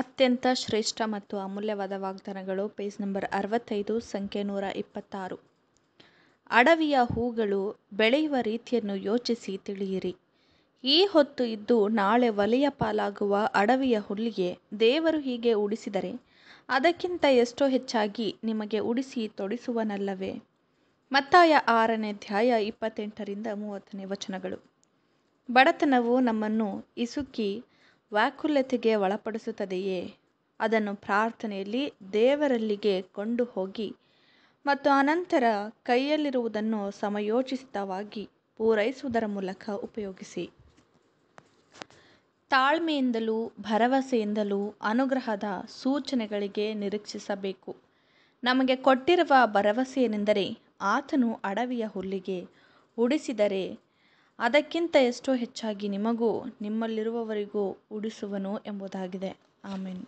ಅತ್ಯಂತ ಶ್ರೇಷ್ಠ ಮತ್ತು ಅಮೂಲ್ಯವಾದ ವಾಗ್ದಾನಗಳು ಪೇಜ್ ನಂಬರ್ ಅರವತ್ತೈದು ಸಂಖ್ಯೆ ನೂರ ಇಪ್ಪತ್ತಾರು ಅಡವಿಯ ಹೂಗಳು ಬೆಳೆಯುವ ರೀತಿಯನ್ನು ಯೋಚಿಸಿ ತಿಳಿಯಿರಿ ಈ ಹೊತ್ತು ಇದ್ದು ನಾಳೆ ಒಲೆಯ ಪಾಲಾಗುವ ಅಡವಿಯ ಹುಲ್ಲಿಗೆ ದೇವರು ಹೀಗೆ ಉಡಿಸಿದರೆ ಅದಕ್ಕಿಂತ ಎಷ್ಟೋ ಹೆಚ್ಚಾಗಿ ನಿಮಗೆ ಉಡಿಸಿ ತೊಡಿಸುವನಲ್ಲವೇ ಮತ್ತಾಯ ಆರನೇ ಧ್ಯಾಯ ಇಪ್ಪತ್ತೆಂಟರಿಂದ ಮೂವತ್ತನೇ ವಚನಗಳು ಬಡತನವು ನಮ್ಮನ್ನು ಇಸುಕಿ ವ್ಯಾಕುಲತೆಗೆ ಒಳಪಡಿಸುತ್ತದೆಯೇ ಅದನ್ನು ಪ್ರಾರ್ಥನೆಯಲ್ಲಿ ದೇವರಲ್ಲಿಗೆ ಕೊಂಡು ಹೋಗಿ ಮತ್ತು ಅನಂತರ ಕೈಯಲ್ಲಿರುವುದನ್ನು ಸಮಯೋಚಿತವಾಗಿ ಪೂರೈಸುವುದರ ಮೂಲಕ ಉಪಯೋಗಿಸಿ ತಾಳ್ಮೆಯಿಂದಲೂ ಭರವಸೆಯಿಂದಲೂ ಅನುಗ್ರಹದ ಸೂಚನೆಗಳಿಗೆ ನಿರೀಕ್ಷಿಸಬೇಕು ನಮಗೆ ಕೊಟ್ಟಿರುವ ಭರವಸೆ ಏನೆಂದರೆ ಆತನು ಅಡವಿಯ ಹುಲ್ಲಿಗೆ ಉಡಿಸಿದರೆ ಅದಕ್ಕಿಂತ ಎಷ್ಟೋ ಹೆಚ್ಚಾಗಿ ನಿಮಗೂ ನಿಮ್ಮಲ್ಲಿರುವವರಿಗೂ ಉಡಿಸುವನು ಎಂಬುದಾಗಿದೆ ಆಮೇನ್